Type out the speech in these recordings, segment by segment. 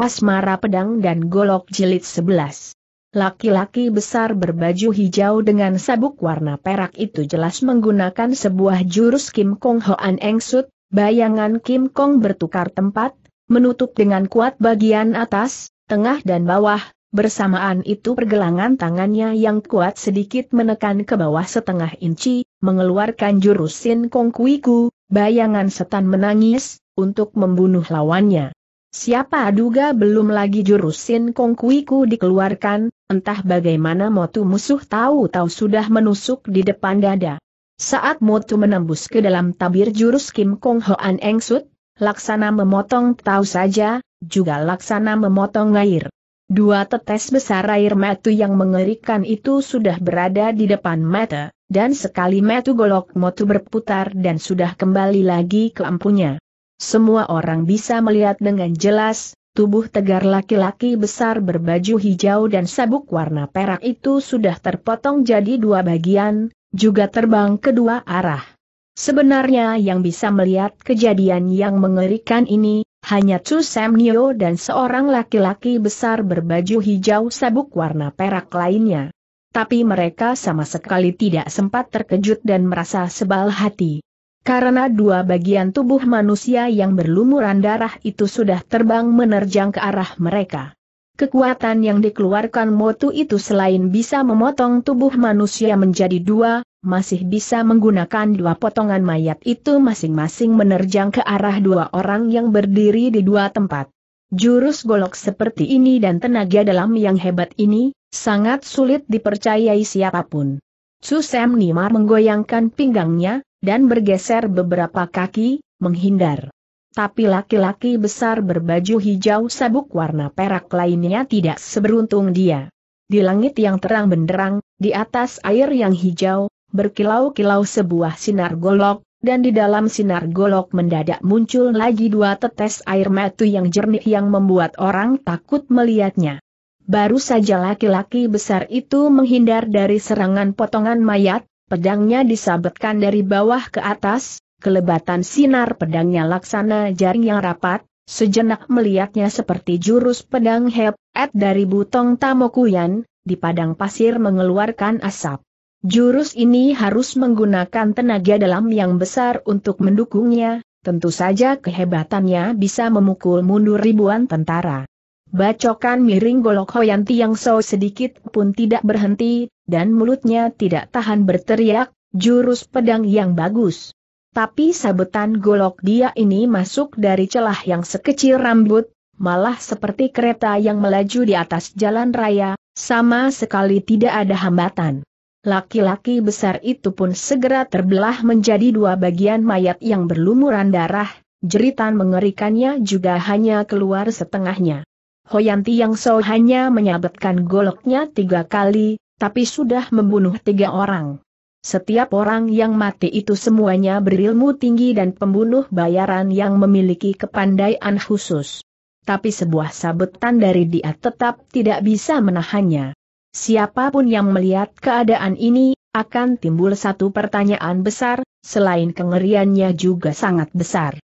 Asmara Pedang dan Golok Jilid 11. Laki-laki besar berbaju hijau dengan sabuk warna perak itu jelas menggunakan sebuah jurus Kim Kong Hoan Eng Sut, bayangan Kim Kong bertukar tempat, menutup dengan kuat bagian atas, tengah dan bawah, bersamaan itu pergelangan tangannya yang kuat sedikit menekan ke bawah setengah inci, mengeluarkan jurus Sin Kong Kuiku, bayangan setan menangis, untuk membunuh lawannya. Siapa duga belum lagi jurusin kongkuiku dikeluarkan, entah bagaimana motu musuh tahu-tahu sudah menusuk di depan dada. Saat motu menembus ke dalam tabir jurus Kim Kong Hoan Eng Sut, laksana memotong tahu saja, juga laksana memotong air. Dua tetes besar air metu yang mengerikan itu sudah berada di depan mata, dan sekali metu golok motu berputar dan sudah kembali lagi ke empunya. Semua orang bisa melihat dengan jelas, tubuh tegar laki-laki besar berbaju hijau dan sabuk warna perak itu sudah terpotong jadi dua bagian, juga terbang kedua arah. Sebenarnya yang bisa melihat kejadian yang mengerikan ini, hanya Chu Sam Nio dan seorang laki-laki besar berbaju hijau sabuk warna perak lainnya. Tapi mereka sama sekali tidak sempat terkejut dan merasa sebal hati. Karena dua bagian tubuh manusia yang berlumuran darah itu sudah terbang menerjang ke arah mereka. Kekuatan yang dikeluarkan Motu itu selain bisa memotong tubuh manusia menjadi dua, masih bisa menggunakan dua potongan mayat itu masing-masing menerjang ke arah dua orang yang berdiri di dua tempat. Jurus golok seperti ini dan tenaga dalam yang hebat ini, sangat sulit dipercayai siapapun. Susem Nimar menggoyangkan pinggangnya, dan bergeser beberapa kaki, menghindar. Tapi laki-laki besar berbaju hijau sabuk warna perak lainnya tidak seberuntung dia. Di langit yang terang benderang, di atas air yang hijau, berkilau-kilau sebuah sinar golok, dan di dalam sinar golok mendadak muncul lagi dua tetes air mata yang jernih yang membuat orang takut melihatnya. Baru saja laki-laki besar itu menghindar dari serangan potongan mayat, Pedangnya disabetkan dari bawah ke atas, kelebatan sinar pedangnya laksana jaring yang rapat, sejenak melihatnya seperti jurus pedang hebat dari butong tamokuyan, di padang pasir mengeluarkan asap. Jurus ini harus menggunakan tenaga dalam yang besar untuk mendukungnya, tentu saja kehebatannya bisa memukul mundur ribuan tentara. Bacokan miring golok Hoyan yang So sedikit pun tidak berhenti, dan mulutnya tidak tahan berteriak, jurus pedang yang bagus. Tapi sabetan golok dia ini masuk dari celah yang sekecil rambut, malah seperti kereta yang melaju di atas jalan raya, sama sekali tidak ada hambatan. Laki-laki besar itu pun segera terbelah menjadi dua bagian mayat yang berlumuran darah, jeritan mengerikannya juga hanya keluar setengahnya. Hoyanti yang So hanya menyabetkan goloknya tiga kali, tapi sudah membunuh tiga orang. Setiap orang yang mati itu semuanya berilmu tinggi dan pembunuh bayaran yang memiliki kepandaian khusus. Tapi sebuah sabetan dari dia tetap tidak bisa menahannya. Siapapun yang melihat keadaan ini, akan timbul satu pertanyaan besar, selain kengeriannya juga sangat besar.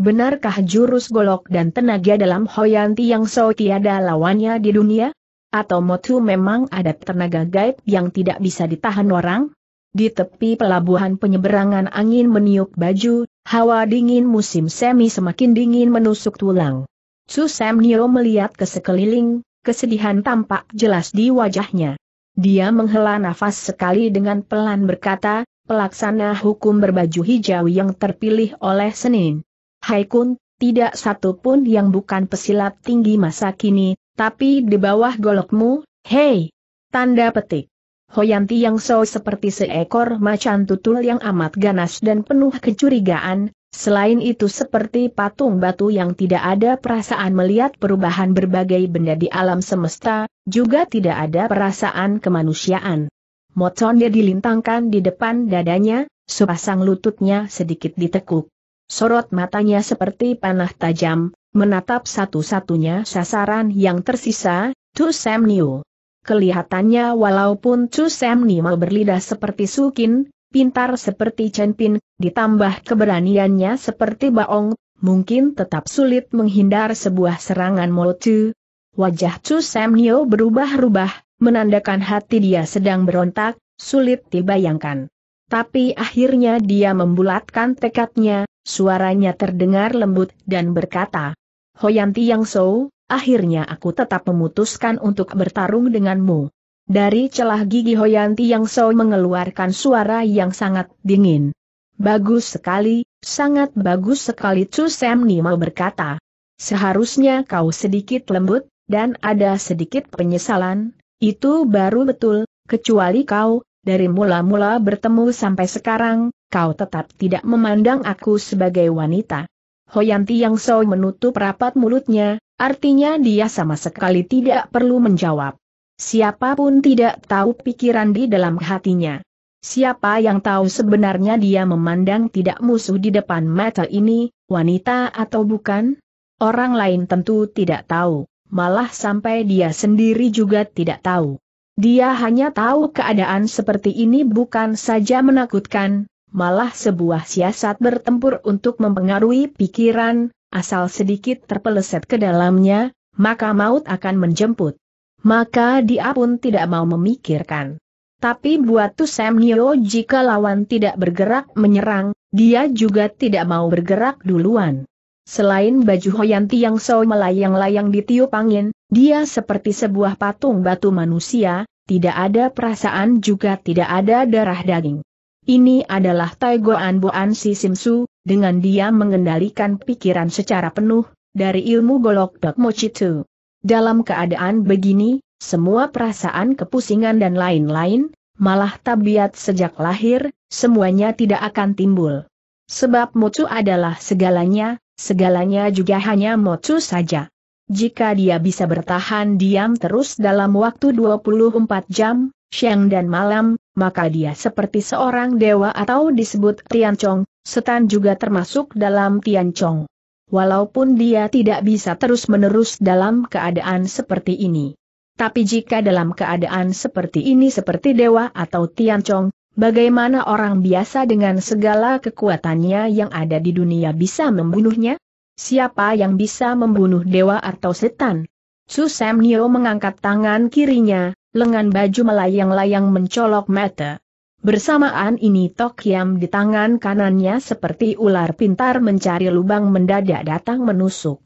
Benarkah jurus golok dan tenaga dalam Hoyanti yang so tiada lawannya di dunia? Atau Motu memang ada tenaga gaib yang tidak bisa ditahan orang? Di tepi pelabuhan penyeberangan angin meniup baju, hawa dingin musim semi semakin dingin menusuk tulang. Susam Nio melihat ke sekeliling, kesedihan tampak jelas di wajahnya. Dia menghela nafas sekali dengan pelan berkata, pelaksana hukum berbaju hijau yang terpilih oleh Senin kun, tidak satu pun yang bukan pesilat tinggi masa kini, tapi di bawah golokmu, hei! Tanda petik. Hoyanti yang so seperti seekor macan tutul yang amat ganas dan penuh kecurigaan, selain itu seperti patung batu yang tidak ada perasaan melihat perubahan berbagai benda di alam semesta, juga tidak ada perasaan kemanusiaan. Motonnya dilintangkan di depan dadanya, sepasang lututnya sedikit ditekuk. Sorot matanya seperti panah tajam, menatap satu-satunya sasaran yang tersisa, Tu Sam Niu. Kelihatannya walaupun Chu Sam Niu berlidah seperti Sukin, pintar seperti Chen Pin, ditambah keberaniannya seperti Baong, mungkin tetap sulit menghindar sebuah serangan mulut. Wajah Chu Sam Niu berubah-rubah, menandakan hati dia sedang berontak, sulit dibayangkan. Tapi akhirnya dia membulatkan tekadnya, suaranya terdengar lembut dan berkata, Hoyanti Yang So, akhirnya aku tetap memutuskan untuk bertarung denganmu. Dari celah gigi Hoyanti Yang So mengeluarkan suara yang sangat dingin. Bagus sekali, sangat bagus sekali Chu Sam Nima berkata. Seharusnya kau sedikit lembut, dan ada sedikit penyesalan, itu baru betul, kecuali kau, dari mula-mula bertemu sampai sekarang, kau tetap tidak memandang aku sebagai wanita. Hoyanti Yang So menutup rapat mulutnya, artinya dia sama sekali tidak perlu menjawab. Siapapun tidak tahu pikiran di dalam hatinya. Siapa yang tahu sebenarnya dia memandang tidak musuh di depan mata ini, wanita atau bukan? Orang lain tentu tidak tahu, malah sampai dia sendiri juga tidak tahu. Dia hanya tahu keadaan seperti ini bukan saja menakutkan, malah sebuah siasat bertempur untuk mempengaruhi pikiran, asal sedikit terpeleset ke dalamnya, maka maut akan menjemput. Maka dia pun tidak mau memikirkan. Tapi buat Tusem Nio jika lawan tidak bergerak menyerang, dia juga tidak mau bergerak duluan. Selain baju Hoyanti yang so melayang-layang di tiup angin, dia seperti sebuah patung batu manusia, tidak ada perasaan juga tidak ada darah daging. Ini adalah Taigoan Boan Si Simsu, dengan dia mengendalikan pikiran secara penuh, dari ilmu golok Dok Mochitu. Dalam keadaan begini, semua perasaan kepusingan dan lain-lain, malah tabiat sejak lahir, semuanya tidak akan timbul. Sebab Mochu adalah segalanya, segalanya juga hanya Mochu saja. Jika dia bisa bertahan diam terus dalam waktu 24 jam, siang dan malam, maka dia seperti seorang dewa atau disebut Tiancong, setan juga termasuk dalam Tiancong. Walaupun dia tidak bisa terus-menerus dalam keadaan seperti ini. Tapi jika dalam keadaan seperti ini seperti dewa atau Tiancong, bagaimana orang biasa dengan segala kekuatannya yang ada di dunia bisa membunuhnya? siapa yang bisa membunuh dewa atau setan? Susem Nio mengangkat tangan kirinya, lengan baju melayang-layang mencolok mata. Bersamaan ini Tok Yam di tangan kanannya seperti ular pintar mencari lubang mendadak datang menusuk.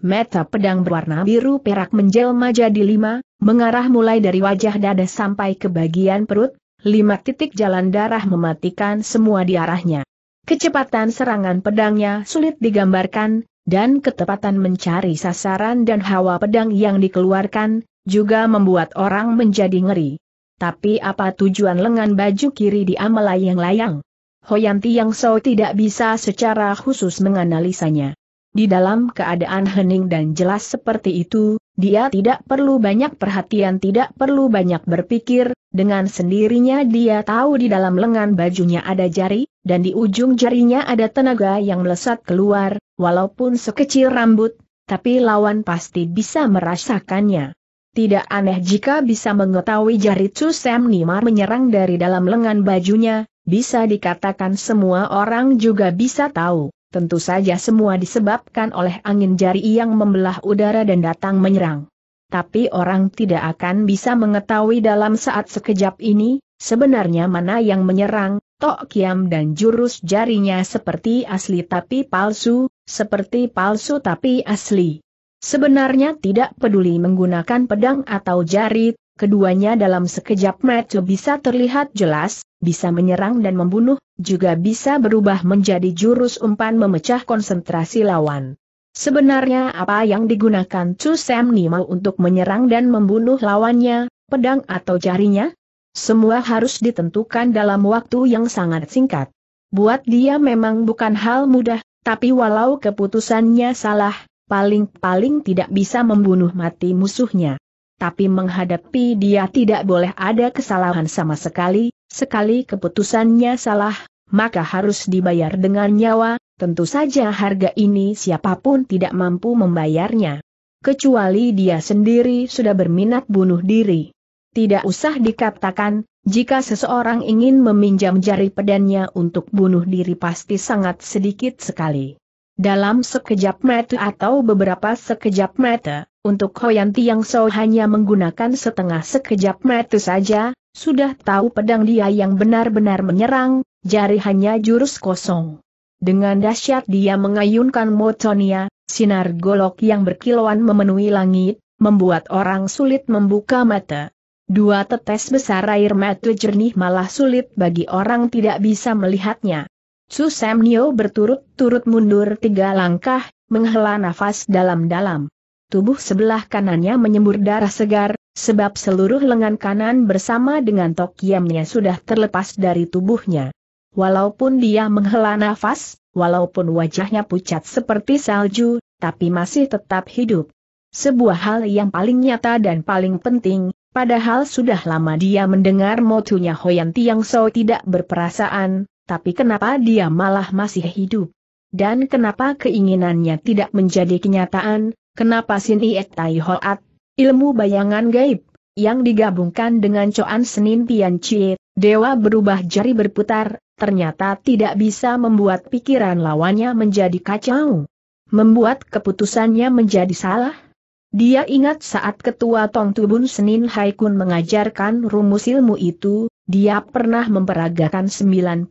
Meta pedang berwarna biru perak menjelma jadi lima, mengarah mulai dari wajah dada sampai ke bagian perut, lima titik jalan darah mematikan semua di arahnya. Kecepatan serangan pedangnya sulit digambarkan, dan ketepatan mencari sasaran dan hawa pedang yang dikeluarkan, juga membuat orang menjadi ngeri. Tapi apa tujuan lengan baju kiri dia melayang-layang? Hoyanti yang so tidak bisa secara khusus menganalisanya. Di dalam keadaan hening dan jelas seperti itu, dia tidak perlu banyak perhatian tidak perlu banyak berpikir, dengan sendirinya dia tahu di dalam lengan bajunya ada jari, dan di ujung jarinya ada tenaga yang melesat keluar, walaupun sekecil rambut, tapi lawan pasti bisa merasakannya. Tidak aneh jika bisa mengetahui jari Sam Nimar menyerang dari dalam lengan bajunya, bisa dikatakan semua orang juga bisa tahu. Tentu saja semua disebabkan oleh angin jari yang membelah udara dan datang menyerang. Tapi orang tidak akan bisa mengetahui dalam saat sekejap ini, sebenarnya mana yang menyerang, Tok Kiam dan jurus jarinya seperti asli tapi palsu, seperti palsu tapi asli. Sebenarnya tidak peduli menggunakan pedang atau jari, keduanya dalam sekejap mata bisa terlihat jelas, bisa menyerang dan membunuh, juga bisa berubah menjadi jurus umpan memecah konsentrasi lawan. Sebenarnya apa yang digunakan Chu Sam Nimo untuk menyerang dan membunuh lawannya, pedang atau jarinya? Semua harus ditentukan dalam waktu yang sangat singkat. Buat dia memang bukan hal mudah, tapi walau keputusannya salah, paling-paling tidak bisa membunuh mati musuhnya. Tapi menghadapi dia tidak boleh ada kesalahan sama sekali, sekali keputusannya salah, maka harus dibayar dengan nyawa, tentu saja harga ini siapapun tidak mampu membayarnya. Kecuali dia sendiri sudah berminat bunuh diri. Tidak usah dikatakan, jika seseorang ingin meminjam jari pedangnya untuk bunuh diri pasti sangat sedikit sekali. Dalam sekejap mata atau beberapa sekejap mata, untuk Hoyan Tiang so hanya menggunakan setengah sekejap mata saja, sudah tahu pedang dia yang benar-benar menyerang, jari hanya jurus kosong. Dengan dahsyat dia mengayunkan motonia, sinar golok yang berkilauan memenuhi langit, membuat orang sulit membuka mata. Dua tetes besar air mata jernih malah sulit bagi orang tidak bisa melihatnya. Su Susemnio berturut-turut mundur tiga langkah, menghela nafas dalam-dalam. Tubuh sebelah kanannya menyembur darah segar, sebab seluruh lengan kanan bersama dengan tokiamnya sudah terlepas dari tubuhnya. Walaupun dia menghela nafas, walaupun wajahnya pucat seperti salju, tapi masih tetap hidup. Sebuah hal yang paling nyata dan paling penting, Padahal sudah lama dia mendengar motunya Hoyan Tiang So tidak berperasaan, tapi kenapa dia malah masih hidup? Dan kenapa keinginannya tidak menjadi kenyataan, kenapa Sin Iet Tai Hoat, ilmu bayangan gaib, yang digabungkan dengan Coan Senin Pian Cie, dewa berubah jari berputar, ternyata tidak bisa membuat pikiran lawannya menjadi kacau. Membuat keputusannya menjadi salah? Dia ingat saat ketua Tong Tubun Senin Haikun mengajarkan rumus ilmu itu, dia pernah memperagakan 99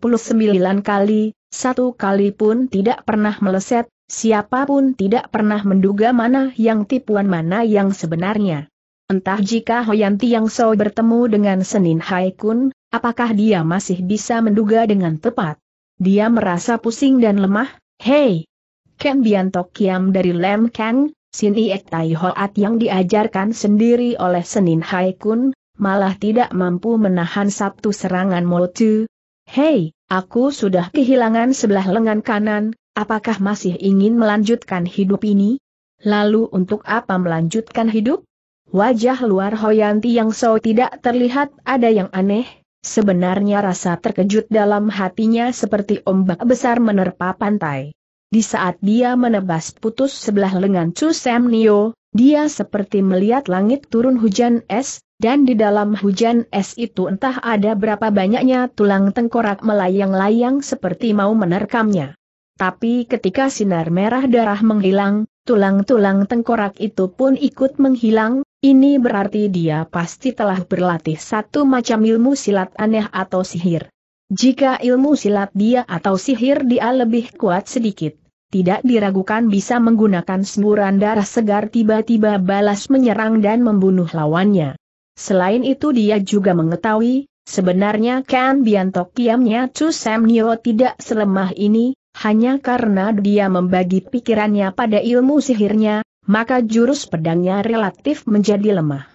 kali, satu kali pun tidak pernah meleset, siapapun tidak pernah menduga mana yang tipuan mana yang sebenarnya. Entah jika Hoyanti yang so bertemu dengan Senin Haikun, apakah dia masih bisa menduga dengan tepat? Dia merasa pusing dan lemah, hei! Ken Bianto Kiam dari Lem Kang, Sin Iek Tai Hoat yang diajarkan sendiri oleh Senin Hai Kun, malah tidak mampu menahan satu serangan Motu. Hei, aku sudah kehilangan sebelah lengan kanan, apakah masih ingin melanjutkan hidup ini? Lalu untuk apa melanjutkan hidup? Wajah luar Hoyanti yang so tidak terlihat ada yang aneh, sebenarnya rasa terkejut dalam hatinya seperti ombak besar menerpa pantai. Di saat dia menebas putus sebelah lengan Chu Sam Nio, dia seperti melihat langit turun hujan es, dan di dalam hujan es itu entah ada berapa banyaknya tulang tengkorak melayang-layang seperti mau menerkamnya. Tapi ketika sinar merah darah menghilang, tulang-tulang tengkorak itu pun ikut menghilang, ini berarti dia pasti telah berlatih satu macam ilmu silat aneh atau sihir. Jika ilmu silat dia atau sihir dia lebih kuat sedikit, tidak diragukan bisa menggunakan semburan darah segar tiba-tiba balas menyerang dan membunuh lawannya. Selain itu dia juga mengetahui, sebenarnya Kan biantok Kiamnya Chu Sam tidak selemah ini, hanya karena dia membagi pikirannya pada ilmu sihirnya, maka jurus pedangnya relatif menjadi lemah.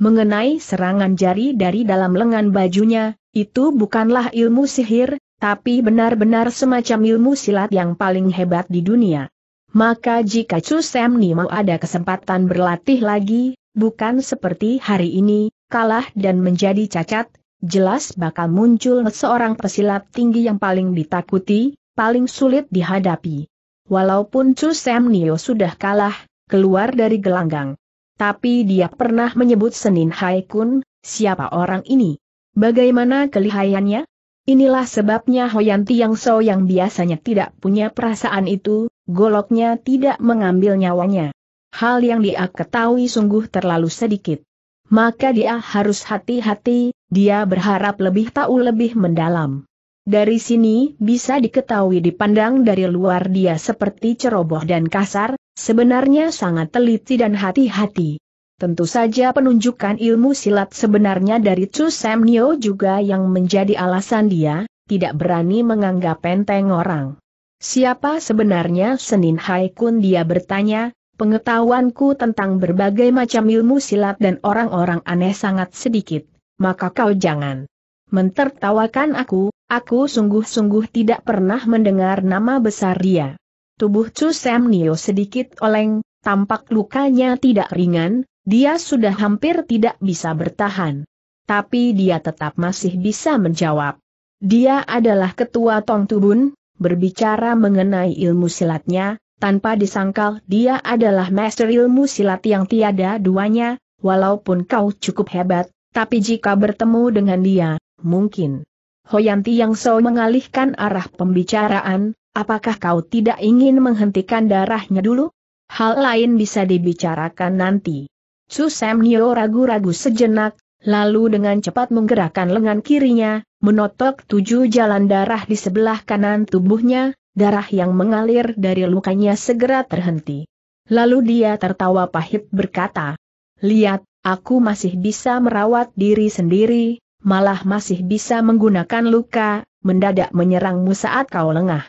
Mengenai serangan jari dari dalam lengan bajunya, itu bukanlah ilmu sihir, tapi benar-benar semacam ilmu silat yang paling hebat di dunia. Maka jika Chu Sam Ni mau ada kesempatan berlatih lagi, bukan seperti hari ini, kalah dan menjadi cacat, jelas bakal muncul seorang pesilat tinggi yang paling ditakuti, paling sulit dihadapi. Walaupun Chu Sam Nio sudah kalah, keluar dari gelanggang. Tapi dia pernah menyebut Senin Haikun, siapa orang ini? Bagaimana kelihayannya? Inilah sebabnya Hoyanti yang So yang biasanya tidak punya perasaan itu, goloknya tidak mengambil nyawanya. Hal yang dia ketahui sungguh terlalu sedikit. Maka dia harus hati-hati, dia berharap lebih tahu lebih mendalam. Dari sini bisa diketahui dipandang dari luar dia seperti ceroboh dan kasar, sebenarnya sangat teliti dan hati-hati. Tentu saja penunjukan ilmu silat sebenarnya dari Chu Sam Nyo juga yang menjadi alasan dia, tidak berani menganggap enteng orang. Siapa sebenarnya Senin Hai Kun? dia bertanya, pengetahuanku tentang berbagai macam ilmu silat dan orang-orang aneh sangat sedikit, maka kau jangan mentertawakan aku, aku sungguh-sungguh tidak pernah mendengar nama besar dia. Tubuh Chu Sam Nyo sedikit oleng, tampak lukanya tidak ringan, dia sudah hampir tidak bisa bertahan. Tapi dia tetap masih bisa menjawab. Dia adalah ketua Tong Tubun, berbicara mengenai ilmu silatnya, tanpa disangkal dia adalah master ilmu silat yang tiada duanya, walaupun kau cukup hebat, tapi jika bertemu dengan dia, mungkin. Hoyanti yang so mengalihkan arah pembicaraan, apakah kau tidak ingin menghentikan darahnya dulu? Hal lain bisa dibicarakan nanti. Su Sam ragu-ragu sejenak, lalu dengan cepat menggerakkan lengan kirinya, menotok tujuh jalan darah di sebelah kanan tubuhnya, darah yang mengalir dari lukanya segera terhenti. Lalu dia tertawa pahit berkata, Lihat, aku masih bisa merawat diri sendiri, malah masih bisa menggunakan luka, mendadak menyerangmu saat kau lengah.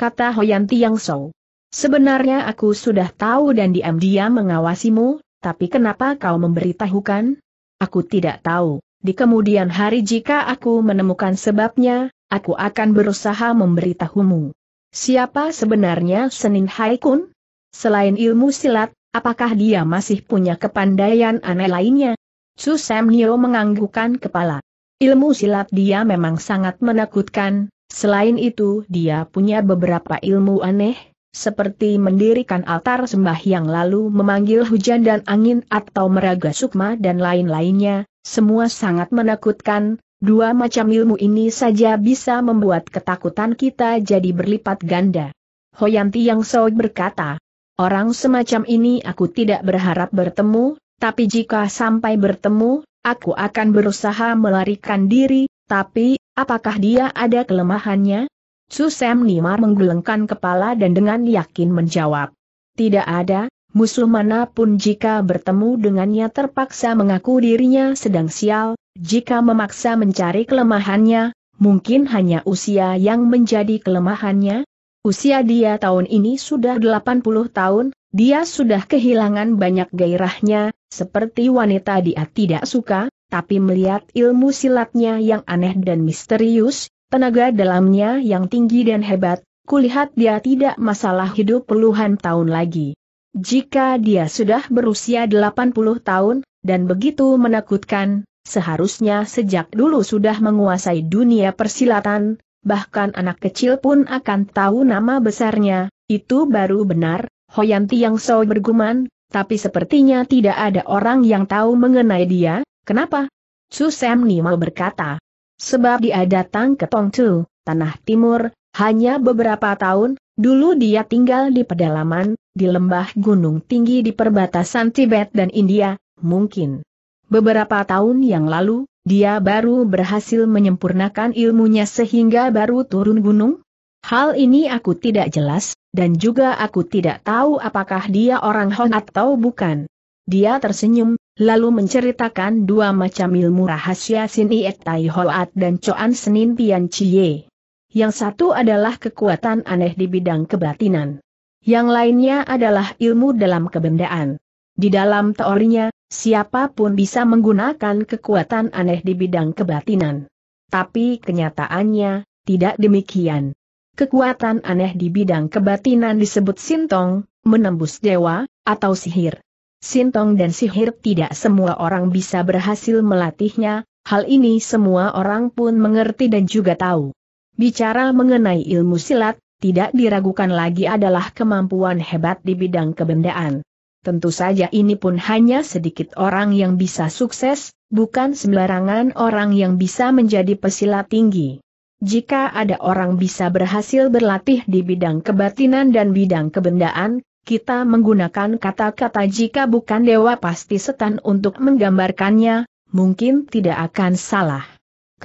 Kata Hoyanti Yang Sou. Sebenarnya aku sudah tahu dan diam-diam mengawasimu, tapi kenapa kau memberitahukan? Aku tidak tahu. Di kemudian hari jika aku menemukan sebabnya, aku akan berusaha memberitahumu. Siapa sebenarnya Senin Haikun? Selain ilmu silat, apakah dia masih punya kepandaian aneh lainnya? Su Nio menganggukkan kepala. Ilmu silat dia memang sangat menakutkan, selain itu dia punya beberapa ilmu aneh, seperti mendirikan altar sembah yang lalu memanggil hujan dan angin atau meraga sukma dan lain-lainnya, semua sangat menakutkan, dua macam ilmu ini saja bisa membuat ketakutan kita jadi berlipat ganda. Hoyanti Yang Soi berkata, orang semacam ini aku tidak berharap bertemu, tapi jika sampai bertemu, aku akan berusaha melarikan diri, tapi, apakah dia ada kelemahannya? Susem Nimar menggelengkan kepala dan dengan yakin menjawab. Tidak ada, musuh manapun jika bertemu dengannya terpaksa mengaku dirinya sedang sial, jika memaksa mencari kelemahannya, mungkin hanya usia yang menjadi kelemahannya. Usia dia tahun ini sudah 80 tahun, dia sudah kehilangan banyak gairahnya, seperti wanita dia tidak suka, tapi melihat ilmu silatnya yang aneh dan misterius, Tenaga dalamnya yang tinggi dan hebat, kulihat dia tidak masalah hidup puluhan tahun lagi. Jika dia sudah berusia 80 tahun, dan begitu menakutkan, seharusnya sejak dulu sudah menguasai dunia persilatan, bahkan anak kecil pun akan tahu nama besarnya, itu baru benar, Hoyanti yang so berguman, tapi sepertinya tidak ada orang yang tahu mengenai dia, kenapa? Susemni Nima berkata. Sebab dia datang ke Tongtu, Tanah Timur, hanya beberapa tahun, dulu dia tinggal di pedalaman, di lembah gunung tinggi di perbatasan Tibet dan India, mungkin. Beberapa tahun yang lalu, dia baru berhasil menyempurnakan ilmunya sehingga baru turun gunung? Hal ini aku tidak jelas, dan juga aku tidak tahu apakah dia orang Hon atau bukan. Dia tersenyum, lalu menceritakan dua macam ilmu rahasia Sin Iet Tai Hoat dan coan Senin Pian Chie. Yang satu adalah kekuatan aneh di bidang kebatinan. Yang lainnya adalah ilmu dalam kebendaan. Di dalam teorinya, siapapun bisa menggunakan kekuatan aneh di bidang kebatinan. Tapi kenyataannya, tidak demikian. Kekuatan aneh di bidang kebatinan disebut sintong, menembus dewa, atau sihir. Sintong dan sihir tidak semua orang bisa berhasil melatihnya, hal ini semua orang pun mengerti dan juga tahu. Bicara mengenai ilmu silat, tidak diragukan lagi adalah kemampuan hebat di bidang kebendaan. Tentu saja ini pun hanya sedikit orang yang bisa sukses, bukan sembarangan orang yang bisa menjadi pesilat tinggi. Jika ada orang bisa berhasil berlatih di bidang kebatinan dan bidang kebendaan, kita menggunakan kata-kata jika bukan dewa pasti setan untuk menggambarkannya, mungkin tidak akan salah.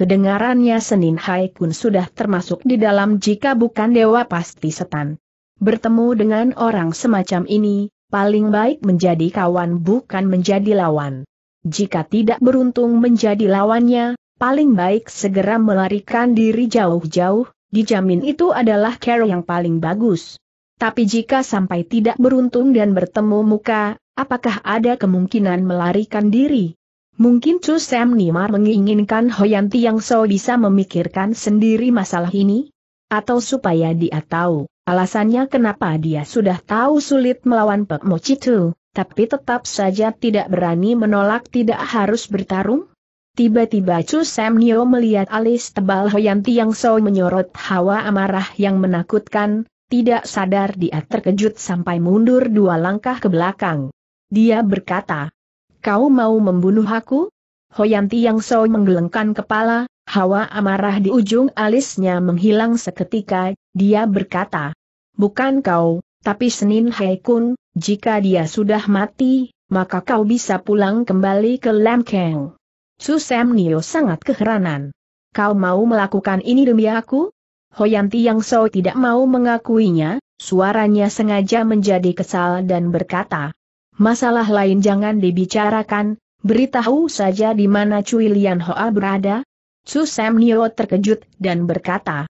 Kedengarannya Senin Hai Kun sudah termasuk di dalam jika bukan dewa pasti setan. Bertemu dengan orang semacam ini, paling baik menjadi kawan bukan menjadi lawan. Jika tidak beruntung menjadi lawannya, paling baik segera melarikan diri jauh-jauh, dijamin itu adalah care yang paling bagus. Tapi jika sampai tidak beruntung dan bertemu muka, apakah ada kemungkinan melarikan diri? Mungkin Chu Sam Nimar menginginkan Hoyanti yang So bisa memikirkan sendiri masalah ini? Atau supaya dia tahu, alasannya kenapa dia sudah tahu sulit melawan Pek Chitu, tapi tetap saja tidak berani menolak tidak harus bertarung? Tiba-tiba Chu Sam Nio melihat alis tebal Hoyanti yang So menyorot hawa amarah yang menakutkan, tidak sadar dia terkejut sampai mundur dua langkah ke belakang. Dia berkata, Kau mau membunuh aku? Hoyanti yang so menggelengkan kepala, hawa amarah di ujung alisnya menghilang seketika, dia berkata, Bukan kau, tapi Senin Haikun, jika dia sudah mati, maka kau bisa pulang kembali ke Lamkeng. Susem Nio sangat keheranan. Kau mau melakukan ini demi aku? Hoyanti yang So tidak mau mengakuinya, suaranya sengaja menjadi kesal dan berkata, Masalah lain jangan dibicarakan, beritahu saja di mana Cui Lian Hoa berada. Su Sam Nio terkejut dan berkata,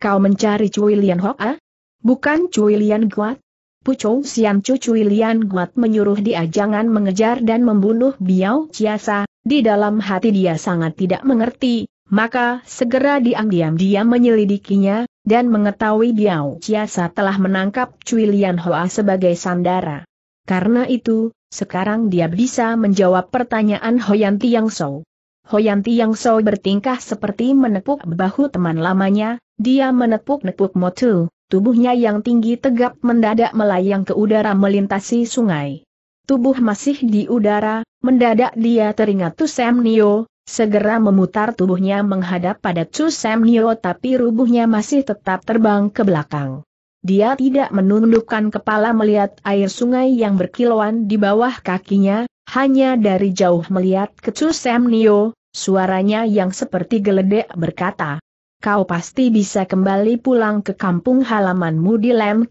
Kau mencari Cui Lian Hoa? Bukan Cui Lian Guat? Pucung Sian Cu Cui Lian Guat menyuruh dia jangan mengejar dan membunuh Biao Ciasa, di dalam hati dia sangat tidak mengerti, maka segera diam-diam menyelidikinya, dan mengetahui Biao Chiasa telah menangkap Cui Lian Hoa sebagai sandara. Karena itu, sekarang dia bisa menjawab pertanyaan Hoyan Tiang Sou. Hoyan Tiang Sou bertingkah seperti menepuk bahu teman lamanya, dia menepuk-nepuk Motu, tubuhnya yang tinggi tegap mendadak melayang ke udara melintasi sungai. Tubuh masih di udara, mendadak dia teringat Tusem Nio, Segera memutar tubuhnya menghadap pada Chu Sam Nio tapi rubuhnya masih tetap terbang ke belakang. Dia tidak menundukkan kepala melihat air sungai yang berkilauan di bawah kakinya, hanya dari jauh melihat ke Chu Sam Nio, suaranya yang seperti geledek berkata, Kau pasti bisa kembali pulang ke kampung halamanmu di Lam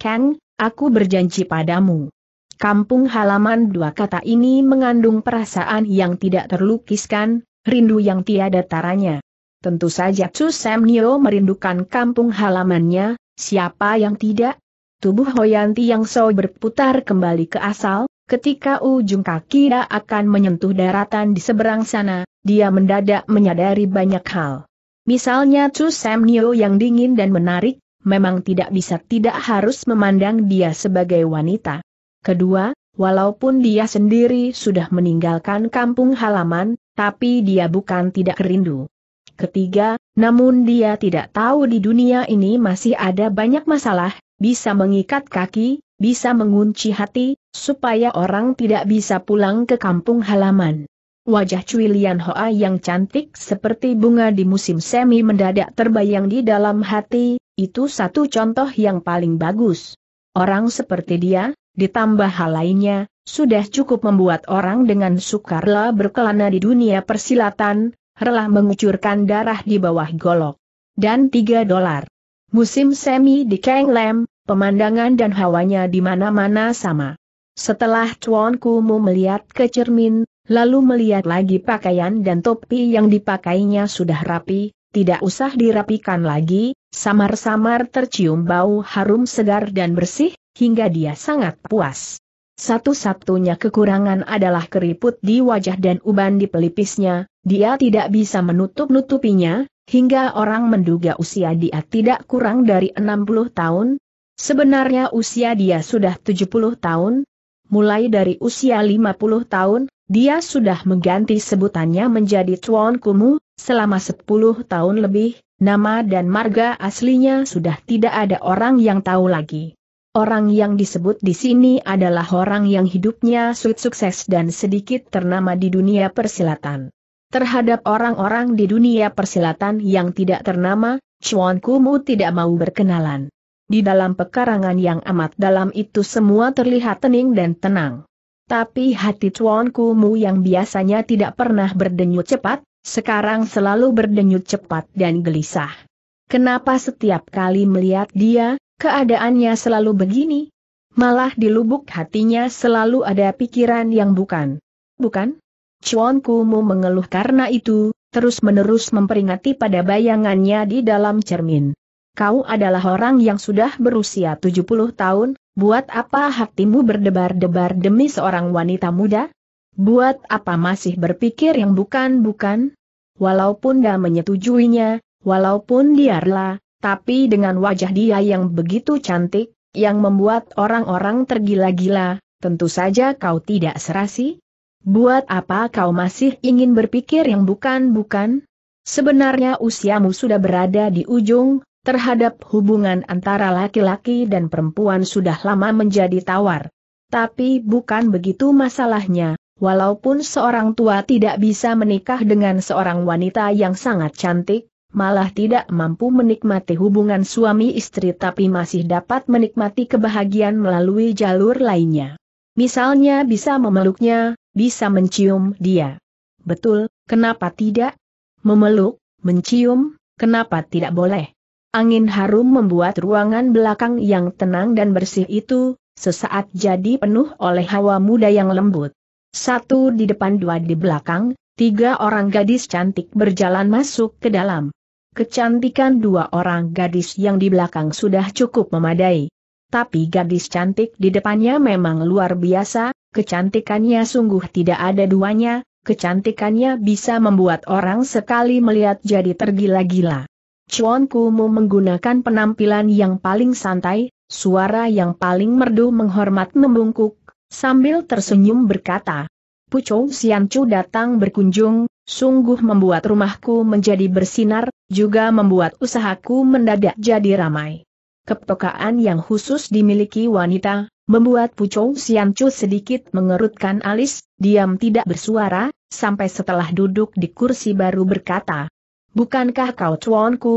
aku berjanji padamu. Kampung halaman dua kata ini mengandung perasaan yang tidak terlukiskan, rindu yang tiada taranya. Tentu saja Chu Sam Nio merindukan kampung halamannya, siapa yang tidak? Tubuh Hoyanti yang so berputar kembali ke asal, ketika ujung kaki dia akan menyentuh daratan di seberang sana, dia mendadak menyadari banyak hal. Misalnya Chu Sam Nio yang dingin dan menarik, memang tidak bisa tidak harus memandang dia sebagai wanita. Kedua, walaupun dia sendiri sudah meninggalkan kampung halaman, tapi dia bukan tidak rindu. Ketiga, namun dia tidak tahu di dunia ini masih ada banyak masalah, bisa mengikat kaki, bisa mengunci hati, supaya orang tidak bisa pulang ke kampung halaman. Wajah Cui Lian Hoa yang cantik seperti bunga di musim semi mendadak terbayang di dalam hati, itu satu contoh yang paling bagus. Orang seperti dia, ditambah hal lainnya, sudah cukup membuat orang dengan sukarela berkelana di dunia persilatan, rela mengucurkan darah di bawah golok. Dan 3 dolar. Musim semi di Lam, pemandangan dan hawanya di mana-mana sama. Setelah Chuan Kumu melihat ke cermin, lalu melihat lagi pakaian dan topi yang dipakainya sudah rapi, tidak usah dirapikan lagi, samar-samar tercium bau harum segar dan bersih, hingga dia sangat puas. Satu-satunya kekurangan adalah keriput di wajah dan uban di pelipisnya, dia tidak bisa menutup-nutupinya, hingga orang menduga usia dia tidak kurang dari 60 tahun. Sebenarnya usia dia sudah 70 tahun. Mulai dari usia 50 tahun, dia sudah mengganti sebutannya menjadi Tuan Kumu, selama 10 tahun lebih, nama dan marga aslinya sudah tidak ada orang yang tahu lagi. Orang yang disebut di sini adalah orang yang hidupnya sukses dan sedikit ternama di dunia persilatan. Terhadap orang-orang di dunia persilatan yang tidak ternama, Chuan Kumu tidak mau berkenalan. Di dalam pekarangan yang amat dalam itu semua terlihat tening dan tenang. Tapi hati Chuan Kumu yang biasanya tidak pernah berdenyut cepat, sekarang selalu berdenyut cepat dan gelisah. Kenapa setiap kali melihat dia, Keadaannya selalu begini. Malah di lubuk hatinya selalu ada pikiran yang bukan. Bukan? Chuan Kumu mengeluh karena itu, terus-menerus memperingati pada bayangannya di dalam cermin. Kau adalah orang yang sudah berusia 70 tahun, buat apa hatimu berdebar-debar demi seorang wanita muda? Buat apa masih berpikir yang bukan-bukan? Walaupun dia menyetujuinya, walaupun diarlah, tapi dengan wajah dia yang begitu cantik, yang membuat orang-orang tergila-gila, tentu saja kau tidak serasi? Buat apa kau masih ingin berpikir yang bukan-bukan? Sebenarnya usiamu sudah berada di ujung, terhadap hubungan antara laki-laki dan perempuan sudah lama menjadi tawar. Tapi bukan begitu masalahnya, walaupun seorang tua tidak bisa menikah dengan seorang wanita yang sangat cantik, malah tidak mampu menikmati hubungan suami istri tapi masih dapat menikmati kebahagiaan melalui jalur lainnya. Misalnya bisa memeluknya, bisa mencium dia. Betul, kenapa tidak? Memeluk, mencium, kenapa tidak boleh? Angin harum membuat ruangan belakang yang tenang dan bersih itu, sesaat jadi penuh oleh hawa muda yang lembut. Satu di depan dua di belakang, tiga orang gadis cantik berjalan masuk ke dalam. Kecantikan dua orang gadis yang di belakang sudah cukup memadai. Tapi gadis cantik di depannya memang luar biasa, kecantikannya sungguh tidak ada duanya, kecantikannya bisa membuat orang sekali melihat jadi tergila-gila. Chuan Kumu menggunakan penampilan yang paling santai, suara yang paling merdu menghormat membungkuk, sambil tersenyum berkata, Pucong Siancu datang berkunjung, sungguh membuat rumahku menjadi bersinar, juga membuat usahaku mendadak jadi ramai. Kepekaan yang khusus dimiliki wanita, membuat Pucung Siancu sedikit mengerutkan alis, diam tidak bersuara, sampai setelah duduk di kursi baru berkata, Bukankah kau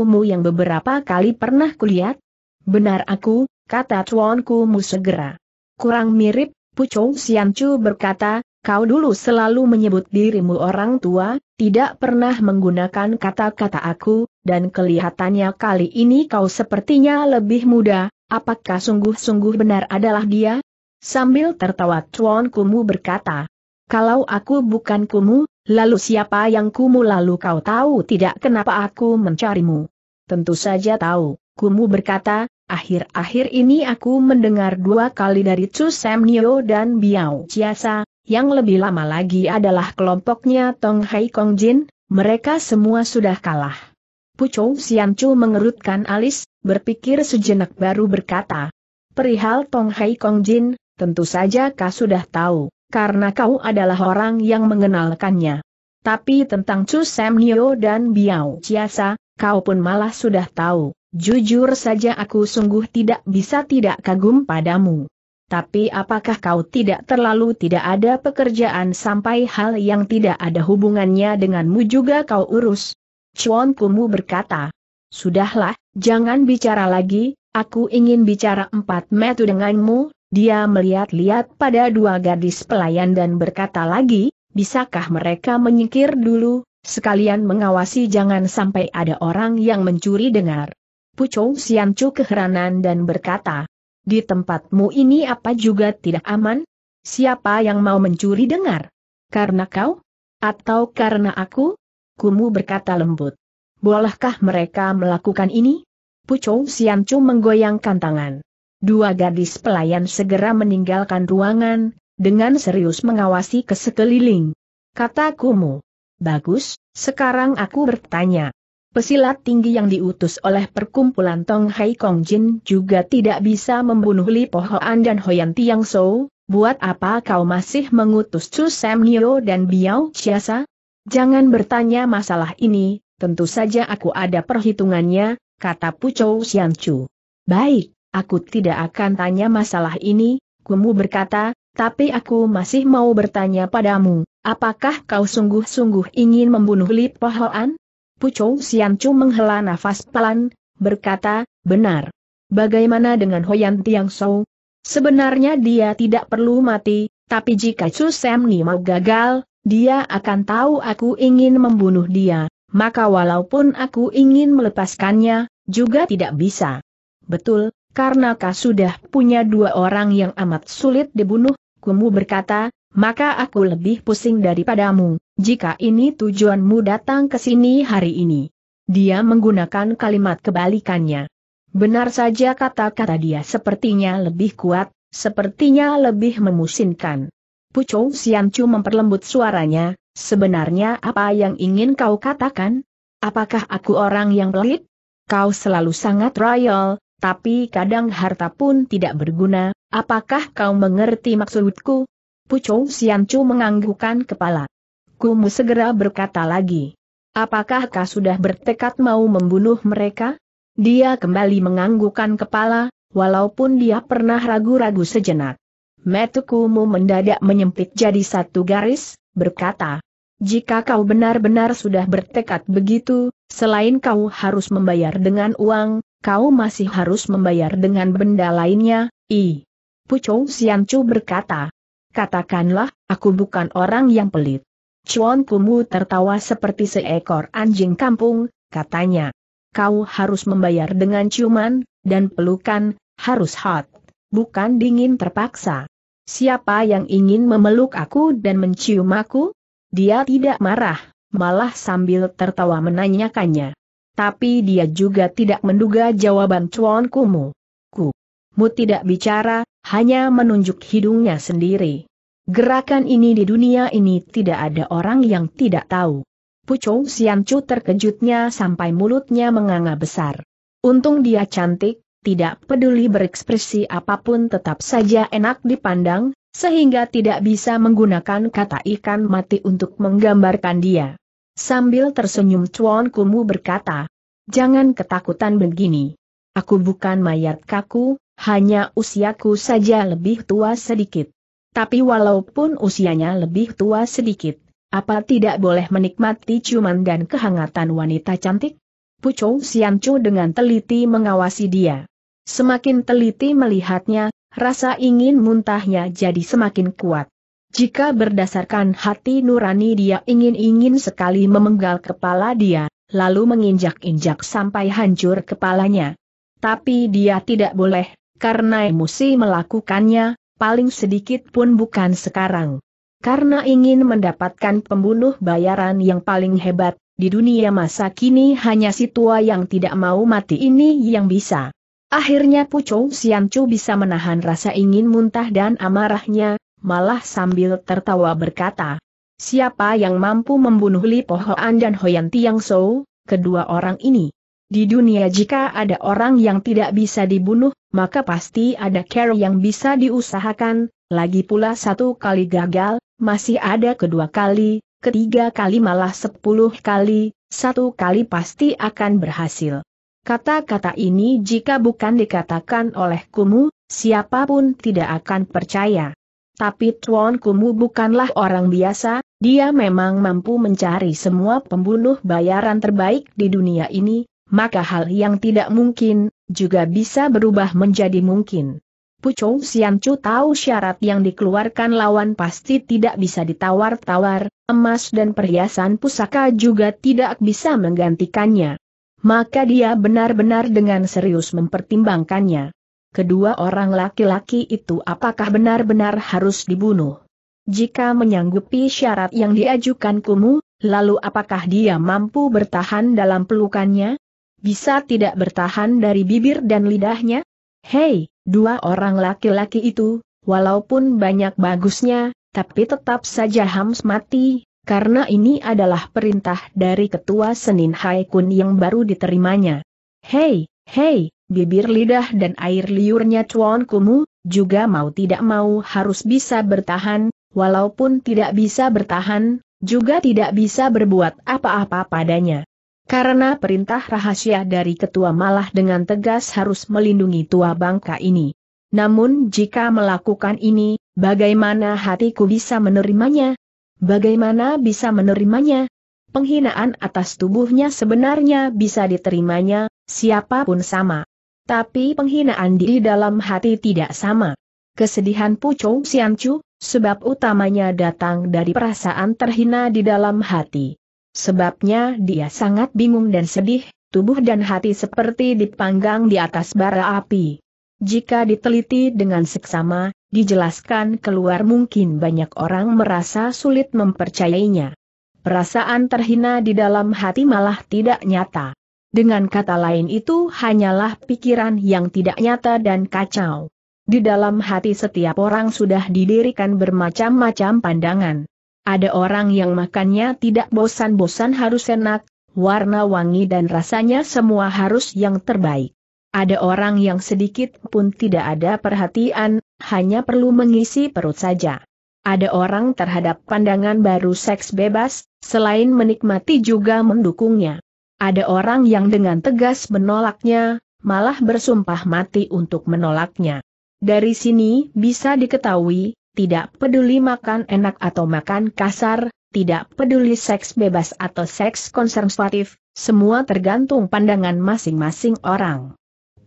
Mu yang beberapa kali pernah kulihat? Benar aku, kata Kumu segera. Kurang mirip, Pucung Siancu berkata, kau dulu selalu menyebut dirimu orang tua, tidak pernah menggunakan kata-kata aku, dan kelihatannya kali ini kau sepertinya lebih muda, apakah sungguh-sungguh benar adalah dia? Sambil tertawa Chuan Kumu berkata, kalau aku bukan Kumu, lalu siapa yang Kumu lalu kau tahu tidak kenapa aku mencarimu? Tentu saja tahu, Kumu berkata, akhir-akhir ini aku mendengar dua kali dari Chu Sam Nio dan Biao Ciasa, yang lebih lama lagi adalah kelompoknya Tong Hai Kong Jin, mereka semua sudah kalah. Sian Chu mengerutkan alis, berpikir sejenak baru berkata, Perihal Tong Hai Kong Jin, tentu saja kau sudah tahu, karena kau adalah orang yang mengenalkannya. Tapi tentang Chu Sam Nio dan Biao Chiasa, kau pun malah sudah tahu. Jujur saja aku sungguh tidak bisa tidak kagum padamu tapi apakah kau tidak terlalu tidak ada pekerjaan sampai hal yang tidak ada hubungannya denganmu juga kau urus? Chuan Kumu berkata, Sudahlah, jangan bicara lagi, aku ingin bicara empat metu denganmu, dia melihat-lihat pada dua gadis pelayan dan berkata lagi, bisakah mereka menyingkir dulu, sekalian mengawasi jangan sampai ada orang yang mencuri dengar. Pucong Siancu keheranan dan berkata, di tempatmu ini apa juga tidak aman? Siapa yang mau mencuri dengar? Karena kau? Atau karena aku? Kumu berkata lembut. Bolehkah mereka melakukan ini? Pucung Siancu menggoyangkan tangan. Dua gadis pelayan segera meninggalkan ruangan, dengan serius mengawasi ke sekeliling. Kata Kumu. Bagus, sekarang aku bertanya. Pesilat tinggi yang diutus oleh perkumpulan Tong Hai Kong Jin juga tidak bisa membunuh Li Po Hoan dan Hoyan Tiang So, buat apa kau masih mengutus Chu Sam Nio dan Biao Chiasa? Jangan bertanya masalah ini, tentu saja aku ada perhitungannya, kata Pu Chou Xian Chu. Baik, aku tidak akan tanya masalah ini, Kumu berkata, tapi aku masih mau bertanya padamu, apakah kau sungguh-sungguh ingin membunuh Li Po Hoan? Sian Chu menghela nafas pelan, berkata, benar. Bagaimana dengan Hoyan Tiang Sou? Sebenarnya dia tidak perlu mati, tapi jika Chu Sam Ni mau gagal, dia akan tahu aku ingin membunuh dia, maka walaupun aku ingin melepaskannya, juga tidak bisa. Betul, karena kau sudah punya dua orang yang amat sulit dibunuh, Kumu berkata, maka aku lebih pusing daripadamu jika ini tujuanmu datang ke sini hari ini. Dia menggunakan kalimat kebalikannya. Benar saja kata-kata dia sepertinya lebih kuat, sepertinya lebih memusinkan. Pucung Siancu memperlembut suaranya, sebenarnya apa yang ingin kau katakan? Apakah aku orang yang pelit? Kau selalu sangat royal, tapi kadang harta pun tidak berguna, apakah kau mengerti maksudku? Pucung Siancu menganggukkan kepala. Kumu segera berkata lagi. Apakah kau sudah bertekad mau membunuh mereka? Dia kembali menganggukkan kepala, walaupun dia pernah ragu-ragu sejenak. Metu Kumu mendadak menyempit jadi satu garis, berkata, jika kau benar-benar sudah bertekad begitu, selain kau harus membayar dengan uang, kau masih harus membayar dengan benda lainnya, i. Pucou Siancu berkata, katakanlah, aku bukan orang yang pelit. Chuan Kumu tertawa seperti seekor anjing kampung, katanya. Kau harus membayar dengan ciuman, dan pelukan, harus hot, bukan dingin terpaksa. Siapa yang ingin memeluk aku dan mencium aku? Dia tidak marah, malah sambil tertawa menanyakannya. Tapi dia juga tidak menduga jawaban Chuan Kumu. Ku. Mu tidak bicara, hanya menunjuk hidungnya sendiri. Gerakan ini di dunia ini tidak ada orang yang tidak tahu. Pucung Siancu terkejutnya sampai mulutnya menganga besar. Untung dia cantik, tidak peduli berekspresi apapun tetap saja enak dipandang, sehingga tidak bisa menggunakan kata ikan mati untuk menggambarkan dia. Sambil tersenyum Chuan Kumu berkata, Jangan ketakutan begini. Aku bukan mayat kaku, hanya usiaku saja lebih tua sedikit. Tapi walaupun usianya lebih tua sedikit, apa tidak boleh menikmati ciuman dan kehangatan wanita cantik? Pucou Siancu dengan teliti mengawasi dia. Semakin teliti melihatnya, rasa ingin muntahnya jadi semakin kuat. Jika berdasarkan hati nurani dia ingin-ingin sekali memenggal kepala dia, lalu menginjak-injak sampai hancur kepalanya. Tapi dia tidak boleh, karena emosi melakukannya, paling sedikit pun bukan sekarang. Karena ingin mendapatkan pembunuh bayaran yang paling hebat, di dunia masa kini hanya si tua yang tidak mau mati ini yang bisa. Akhirnya Pucou Siancu bisa menahan rasa ingin muntah dan amarahnya, malah sambil tertawa berkata, Siapa yang mampu membunuh Li Pohoan dan Hoyan Tiang Sou, kedua orang ini? Di dunia jika ada orang yang tidak bisa dibunuh, maka pasti ada care yang bisa diusahakan, lagi pula satu kali gagal, masih ada kedua kali, ketiga kali malah sepuluh kali, satu kali pasti akan berhasil. Kata-kata ini jika bukan dikatakan oleh Kumu, siapapun tidak akan percaya. Tapi Tuan Kumu bukanlah orang biasa, dia memang mampu mencari semua pembunuh bayaran terbaik di dunia ini, maka hal yang tidak mungkin, juga bisa berubah menjadi mungkin. Pucung Siancu tahu syarat yang dikeluarkan lawan pasti tidak bisa ditawar-tawar, emas dan perhiasan pusaka juga tidak bisa menggantikannya. Maka dia benar-benar dengan serius mempertimbangkannya. Kedua orang laki-laki itu apakah benar-benar harus dibunuh? Jika menyanggupi syarat yang diajukan Kumu, lalu apakah dia mampu bertahan dalam pelukannya? Bisa tidak bertahan dari bibir dan lidahnya? Hei, dua orang laki-laki itu, walaupun banyak bagusnya, tapi tetap saja hams mati, karena ini adalah perintah dari ketua Senin Haikun yang baru diterimanya. Hei, hei, bibir lidah dan air liurnya cuan Kumu, juga mau tidak mau harus bisa bertahan, walaupun tidak bisa bertahan, juga tidak bisa berbuat apa-apa padanya. Karena perintah rahasia dari ketua malah dengan tegas harus melindungi tua bangka ini. Namun jika melakukan ini, bagaimana hatiku bisa menerimanya? Bagaimana bisa menerimanya? Penghinaan atas tubuhnya sebenarnya bisa diterimanya, siapapun sama. Tapi penghinaan di dalam hati tidak sama. Kesedihan Pucung Siancu, sebab utamanya datang dari perasaan terhina di dalam hati. Sebabnya dia sangat bingung dan sedih, tubuh dan hati seperti dipanggang di atas bara api. Jika diteliti dengan seksama, dijelaskan keluar mungkin banyak orang merasa sulit mempercayainya. Perasaan terhina di dalam hati malah tidak nyata. Dengan kata lain itu hanyalah pikiran yang tidak nyata dan kacau. Di dalam hati setiap orang sudah didirikan bermacam-macam pandangan. Ada orang yang makannya tidak bosan-bosan harus enak, warna wangi dan rasanya semua harus yang terbaik. Ada orang yang sedikit pun tidak ada perhatian, hanya perlu mengisi perut saja. Ada orang terhadap pandangan baru seks bebas, selain menikmati juga mendukungnya. Ada orang yang dengan tegas menolaknya, malah bersumpah mati untuk menolaknya. Dari sini bisa diketahui, tidak peduli makan enak atau makan kasar, tidak peduli seks bebas atau seks konservatif, semua tergantung pandangan masing-masing orang.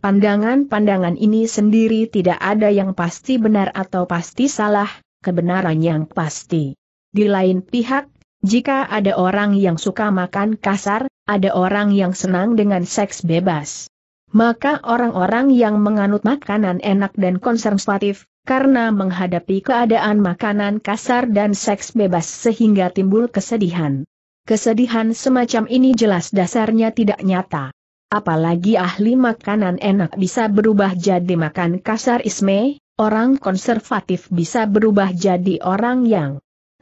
Pandangan-pandangan ini sendiri tidak ada yang pasti benar atau pasti salah, kebenaran yang pasti. Di lain pihak, jika ada orang yang suka makan kasar, ada orang yang senang dengan seks bebas. Maka orang-orang yang menganut makanan enak dan konservatif, karena menghadapi keadaan makanan kasar dan seks bebas sehingga timbul kesedihan. Kesedihan semacam ini jelas dasarnya tidak nyata. Apalagi ahli makanan enak bisa berubah jadi makan kasar isme, orang konservatif bisa berubah jadi orang yang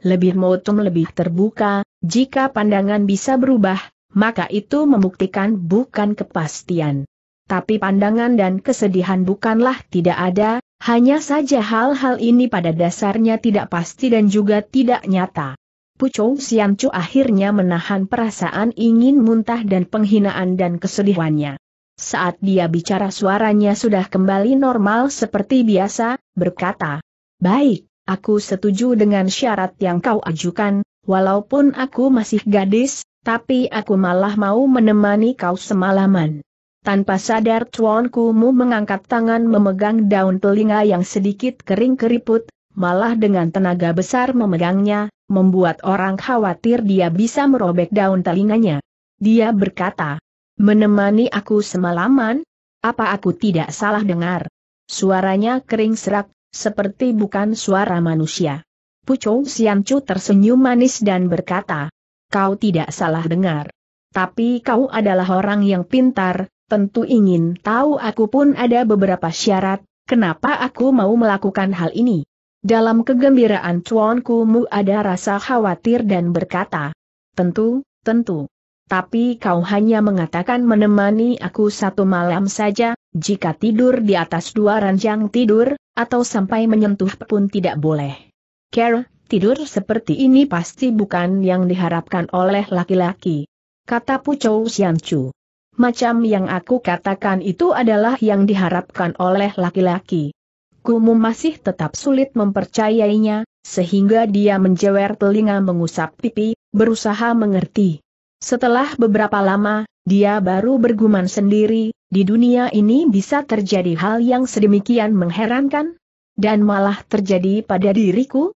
lebih motum lebih terbuka, jika pandangan bisa berubah, maka itu membuktikan bukan kepastian tapi pandangan dan kesedihan bukanlah tidak ada, hanya saja hal-hal ini pada dasarnya tidak pasti dan juga tidak nyata. Pucung Siancu akhirnya menahan perasaan ingin muntah dan penghinaan dan kesedihannya. Saat dia bicara suaranya sudah kembali normal seperti biasa, berkata, Baik, aku setuju dengan syarat yang kau ajukan, walaupun aku masih gadis, tapi aku malah mau menemani kau semalaman. Tanpa sadar Chuan Kumu mengangkat tangan memegang daun telinga yang sedikit kering keriput, malah dengan tenaga besar memegangnya, membuat orang khawatir dia bisa merobek daun telinganya. Dia berkata, menemani aku semalaman? Apa aku tidak salah dengar? Suaranya kering serak, seperti bukan suara manusia. Pucung Siamcu tersenyum manis dan berkata, kau tidak salah dengar. Tapi kau adalah orang yang pintar, tentu ingin tahu aku pun ada beberapa syarat, kenapa aku mau melakukan hal ini. Dalam kegembiraan cuanku, Mu ada rasa khawatir dan berkata, tentu, tentu. Tapi kau hanya mengatakan menemani aku satu malam saja, jika tidur di atas dua ranjang tidur, atau sampai menyentuh pun tidak boleh. Care, tidur seperti ini pasti bukan yang diharapkan oleh laki-laki. Kata Pucou Xianchu macam yang aku katakan itu adalah yang diharapkan oleh laki-laki. Kumu masih tetap sulit mempercayainya, sehingga dia menjewer telinga mengusap pipi, berusaha mengerti. Setelah beberapa lama, dia baru bergumam sendiri, di dunia ini bisa terjadi hal yang sedemikian mengherankan? Dan malah terjadi pada diriku?